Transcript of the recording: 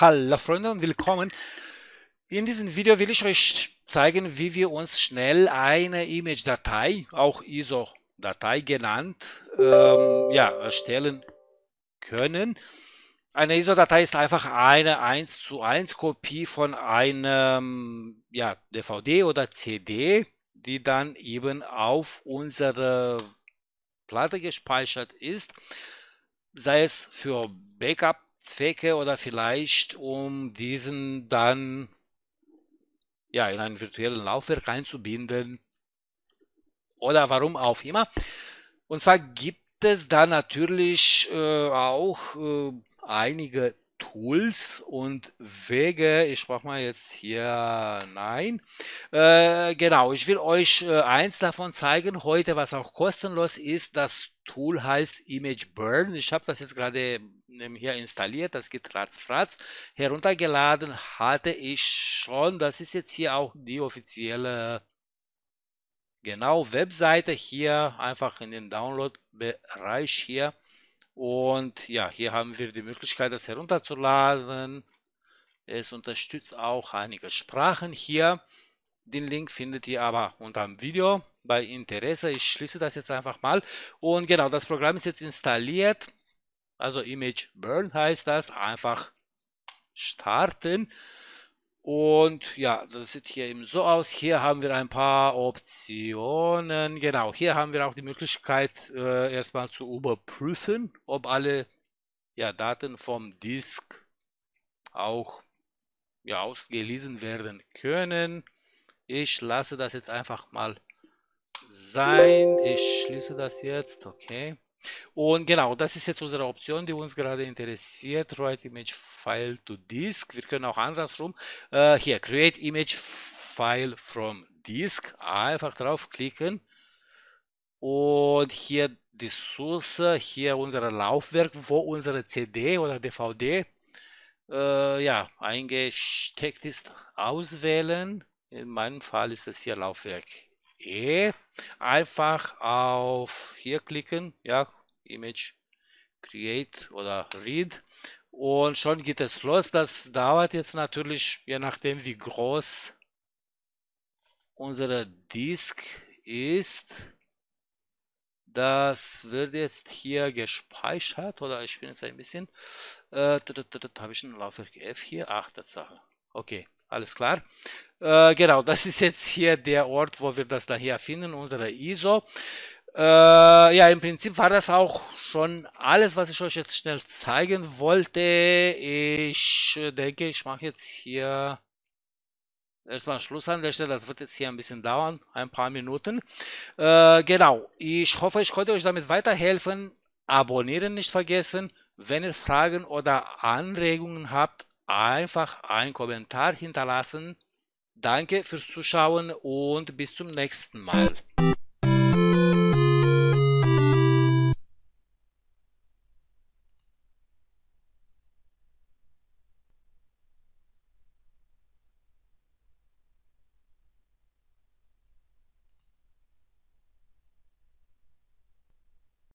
Hallo Freunde und willkommen. In diesem Video will ich euch zeigen, wie wir uns schnell eine Image-Datei, auch ISO-Datei genannt, ähm, ja, erstellen können. Eine ISO-Datei ist einfach eine 1 zu 1 Kopie von einem ja, DVD oder CD, die dann eben auf unserer Platte gespeichert ist, sei es für Backup Zwecke oder vielleicht um diesen dann ja in ein virtuelles Laufwerk einzubinden oder warum auch immer. Und zwar gibt es da natürlich äh, auch äh, einige Tools und Wege. Ich brauche mal jetzt hier nein. Äh, genau, ich will euch äh, eins davon zeigen heute, was auch kostenlos ist. Das Tool heißt Image Burn. Ich habe das jetzt gerade hier installiert, das geht ratzfratz. Heruntergeladen hatte ich schon, das ist jetzt hier auch die offizielle genau Webseite hier, einfach in den Download-Bereich hier. Und ja, hier haben wir die Möglichkeit, das herunterzuladen. Es unterstützt auch einige Sprachen hier. Den Link findet ihr aber unter dem Video bei Interesse. Ich schließe das jetzt einfach mal. Und genau, das Programm ist jetzt installiert. Also Image Burn heißt das, einfach starten. Und ja, das sieht hier eben so aus. Hier haben wir ein paar Optionen. Genau, hier haben wir auch die Möglichkeit, äh, erstmal zu überprüfen, ob alle ja, Daten vom Disk auch ja, ausgelesen werden können. Ich lasse das jetzt einfach mal sein. Ich schließe das jetzt. Okay. Und genau, das ist jetzt unsere Option, die uns gerade interessiert. Write Image File to Disk. Wir können auch andersrum. Äh, hier, Create Image File from Disk. Einfach draufklicken. Und hier die Source, hier unser Laufwerk, wo unsere CD oder DVD äh, ja, eingesteckt ist, auswählen. In meinem Fall ist das hier Laufwerk E einfach auf hier klicken, ja, Image Create oder Read und schon geht es los. Das dauert jetzt natürlich, je nachdem wie groß unsere Disk ist. Das wird jetzt hier gespeichert oder ich bin jetzt ein bisschen. Äh, Habe ich ein Laufwerk F hier? Ach, Tatsache. Okay. Alles klar. Äh, genau, das ist jetzt hier der Ort, wo wir das daher finden, unsere ISO. Äh, ja, im Prinzip war das auch schon alles, was ich euch jetzt schnell zeigen wollte. Ich denke, ich mache jetzt hier erstmal Schluss an der Stelle. Das wird jetzt hier ein bisschen dauern, ein paar Minuten. Äh, genau, ich hoffe, ich konnte euch damit weiterhelfen. Abonnieren nicht vergessen. Wenn ihr Fragen oder Anregungen habt, einfach einen Kommentar hinterlassen. Danke fürs Zuschauen und bis zum nächsten Mal.